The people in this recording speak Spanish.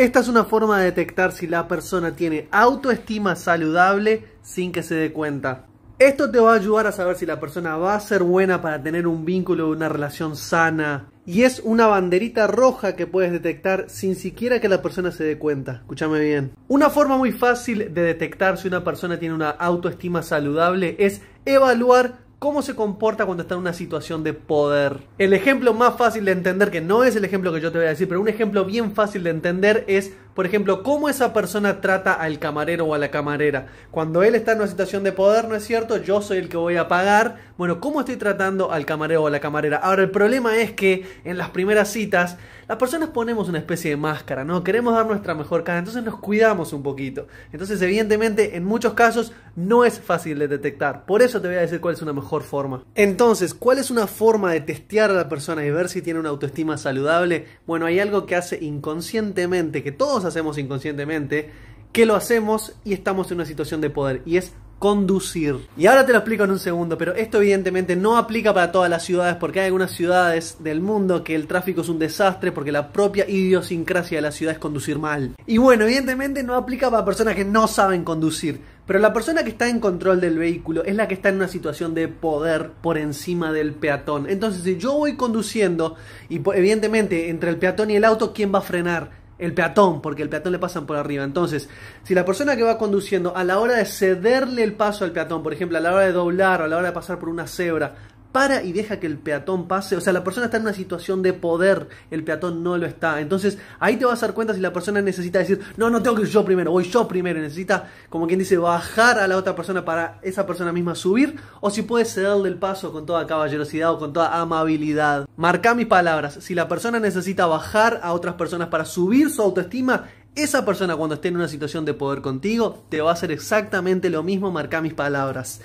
Esta es una forma de detectar si la persona tiene autoestima saludable sin que se dé cuenta. Esto te va a ayudar a saber si la persona va a ser buena para tener un vínculo o una relación sana. Y es una banderita roja que puedes detectar sin siquiera que la persona se dé cuenta. Escúchame bien. Una forma muy fácil de detectar si una persona tiene una autoestima saludable es evaluar cómo se comporta cuando está en una situación de poder. El ejemplo más fácil de entender, que no es el ejemplo que yo te voy a decir, pero un ejemplo bien fácil de entender es por ejemplo, cómo esa persona trata al camarero o a la camarera. Cuando él está en una situación de poder, ¿no es cierto? Yo soy el que voy a pagar. Bueno, ¿cómo estoy tratando al camarero o a la camarera? Ahora, el problema es que en las primeras citas, las personas ponemos una especie de máscara, ¿no? Queremos dar nuestra mejor cara, entonces nos cuidamos un poquito. Entonces, evidentemente, en muchos casos no es fácil de detectar. Por eso te voy a decir cuál es una mejor forma. Entonces, ¿cuál es una forma de testear a la persona y ver si tiene una autoestima saludable? Bueno, hay algo que hace inconscientemente que todos hacemos inconscientemente, que lo hacemos y estamos en una situación de poder, y es conducir. Y ahora te lo explico en un segundo, pero esto evidentemente no aplica para todas las ciudades, porque hay algunas ciudades del mundo que el tráfico es un desastre, porque la propia idiosincrasia de la ciudad es conducir mal. Y bueno, evidentemente no aplica para personas que no saben conducir, pero la persona que está en control del vehículo es la que está en una situación de poder por encima del peatón. Entonces, si yo voy conduciendo, y evidentemente entre el peatón y el auto, ¿quién va a frenar? el peatón, porque el peatón le pasan por arriba. Entonces, si la persona que va conduciendo a la hora de cederle el paso al peatón, por ejemplo, a la hora de doblar o a la hora de pasar por una cebra, para y deja que el peatón pase. O sea, la persona está en una situación de poder, el peatón no lo está. Entonces, ahí te vas a dar cuenta si la persona necesita decir, no, no tengo que ir yo primero, voy yo primero. Necesita, como quien dice, bajar a la otra persona para esa persona misma subir. O si puedes cederle el paso con toda caballerosidad o con toda amabilidad. Marca mis palabras. Si la persona necesita bajar a otras personas para subir su autoestima, esa persona cuando esté en una situación de poder contigo te va a hacer exactamente lo mismo, marca mis palabras.